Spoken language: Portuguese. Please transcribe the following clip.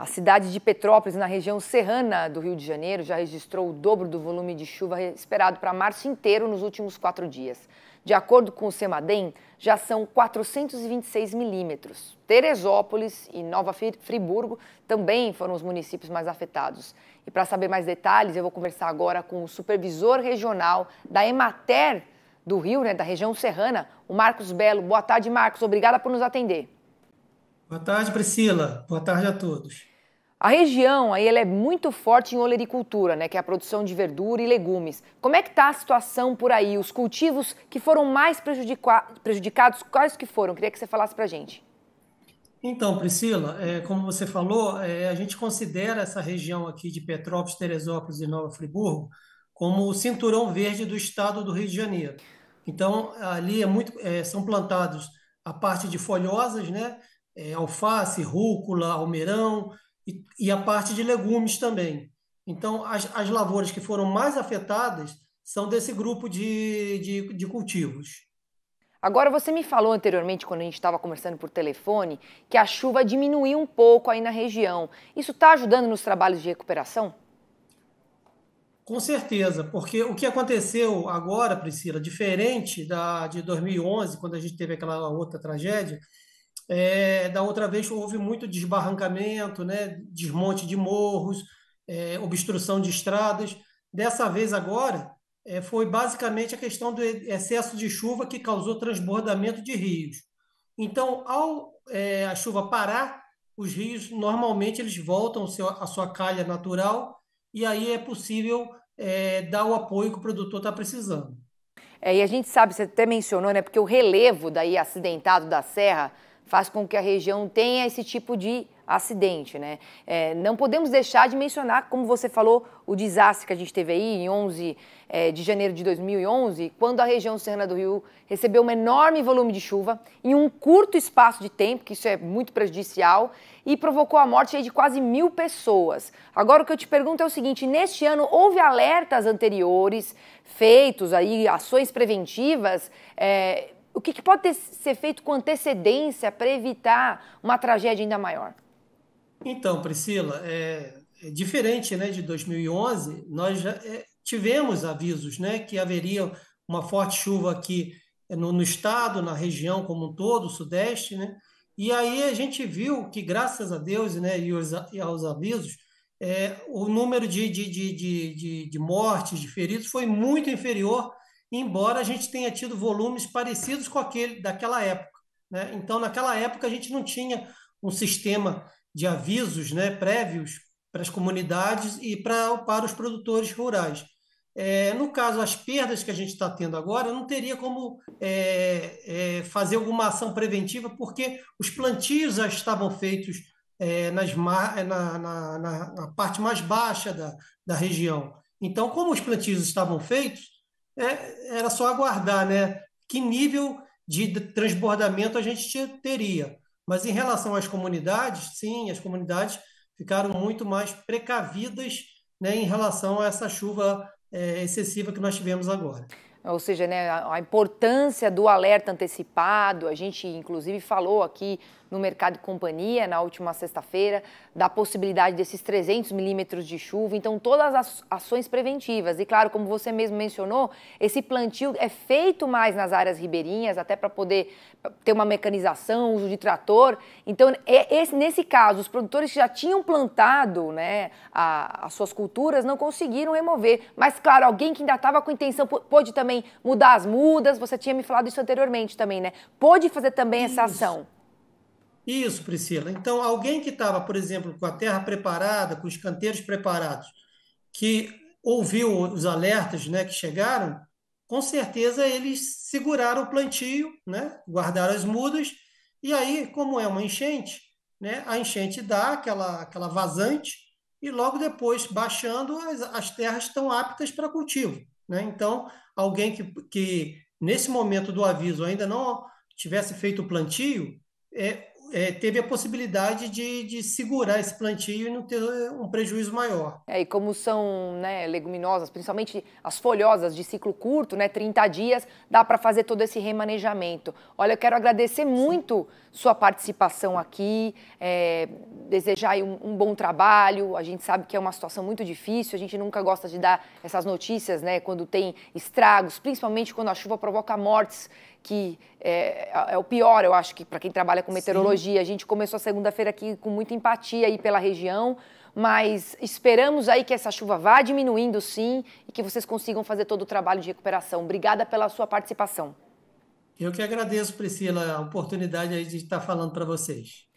A cidade de Petrópolis, na região serrana do Rio de Janeiro, já registrou o dobro do volume de chuva esperado para março inteiro nos últimos quatro dias. De acordo com o Semadem, já são 426 milímetros. Teresópolis e Nova Friburgo também foram os municípios mais afetados. E para saber mais detalhes, eu vou conversar agora com o supervisor regional da Emater do Rio, né, da região serrana, o Marcos Belo. Boa tarde, Marcos. Obrigada por nos atender. Boa tarde, Priscila. Boa tarde a todos. A região aí ela é muito forte em olericultura, né, que é a produção de verdura e legumes. Como é que está a situação por aí? Os cultivos que foram mais prejudicados, quais que foram? Queria que você falasse para a gente. Então, Priscila, é, como você falou, é, a gente considera essa região aqui de Petrópolis, Teresópolis e Nova Friburgo como o cinturão verde do estado do Rio de Janeiro. Então, ali é muito, é, são plantados a parte de folhosas, né? É, alface, rúcula, almeirão, e, e a parte de legumes também. Então, as, as lavouras que foram mais afetadas são desse grupo de, de, de cultivos. Agora, você me falou anteriormente, quando a gente estava conversando por telefone, que a chuva diminuiu um pouco aí na região. Isso está ajudando nos trabalhos de recuperação? Com certeza, porque o que aconteceu agora, Priscila, diferente da de 2011, quando a gente teve aquela outra tragédia, é, da outra vez houve muito desbarrancamento, né? desmonte de morros, é, obstrução de estradas. Dessa vez agora é, foi basicamente a questão do excesso de chuva que causou transbordamento de rios. Então, ao é, a chuva parar, os rios normalmente eles voltam a sua calha natural e aí é possível é, dar o apoio que o produtor está precisando. É, e a gente sabe, você até mencionou, né, porque o relevo daí acidentado da serra faz com que a região tenha esse tipo de acidente. Né? É, não podemos deixar de mencionar, como você falou, o desastre que a gente teve aí em 11 é, de janeiro de 2011, quando a região Serra do Rio recebeu um enorme volume de chuva em um curto espaço de tempo, que isso é muito prejudicial, e provocou a morte de quase mil pessoas. Agora, o que eu te pergunto é o seguinte, neste ano houve alertas anteriores feitos, aí, ações preventivas, é, o que, que pode ter, ser feito com antecedência para evitar uma tragédia ainda maior? Então, Priscila, é, é diferente né, de 2011, nós já é, tivemos avisos né, que haveria uma forte chuva aqui é, no, no, estado, na região como um todo, o sudeste, né? E aí a gente viu que, graças a Deus né, e, os, e aos avisos, é, o número de, de, de, de, de mortes, de feridos, foi muito inferior embora a gente tenha tido volumes parecidos com aquele daquela época. Né? Então, naquela época, a gente não tinha um sistema de avisos né, prévios para as comunidades e pra, para os produtores rurais. É, no caso, as perdas que a gente está tendo agora, não teria como é, é, fazer alguma ação preventiva, porque os plantios já estavam feitos é, nas, é, na, na, na, parte mais baixa da, da região. Então, como os plantios estavam feitos, é, era só aguardar, né? Que nível de transbordamento a gente teria. Mas em relação às comunidades, sim, as comunidades ficaram muito mais precavidas né, em relação a essa chuva é, excessiva que nós tivemos agora. Ou seja, né, a importância do alerta antecipado, a gente inclusive falou aqui no mercado e companhia na última sexta-feira, da possibilidade desses 300 milímetros de chuva. Então, todas as ações preventivas. E, claro, como você mesmo mencionou, esse plantio é feito mais nas áreas ribeirinhas, até para poder ter uma mecanização, uso de trator. Então, é esse, nesse caso, os produtores que já tinham plantado né, a, as suas culturas não conseguiram remover. Mas, claro, alguém que ainda estava com intenção pôde também mudar as mudas, você tinha me falado isso anteriormente também, né? Pôde fazer também isso. essa ação. Isso, Priscila. Então, alguém que estava, por exemplo, com a terra preparada, com os canteiros preparados, que ouviu os alertas né, que chegaram, com certeza eles seguraram o plantio, né, guardaram as mudas, e aí, como é uma enchente, né, a enchente dá aquela, aquela vazante, e logo depois, baixando, as, as terras estão aptas para cultivo. Né? Então, alguém que, que, nesse momento do aviso, ainda não tivesse feito o plantio, é, é, teve a possibilidade de, de, segurar esse plantio e não ter é, um prejuízo maior. É, e como são né, leguminosas, principalmente as folhosas de ciclo curto, né, 30 dias, dá para fazer todo esse remanejamento. Olha, eu quero agradecer muito sua participação aqui, é, desejar um, um, bom trabalho. A gente sabe que é uma situação muito difícil, a gente nunca gosta de dar essas notícias né, quando tem estragos, principalmente quando a chuva provoca mortes, que é, é o pior, eu acho, que para quem trabalha com meteorologia. Sim hoje. A gente começou a segunda-feira aqui com muita empatia aí pela região, mas esperamos aí que essa chuva vá diminuindo sim e que vocês consigam fazer todo o trabalho de recuperação. Obrigada pela sua participação. Eu que agradeço, Priscila, a oportunidade de estar falando para vocês.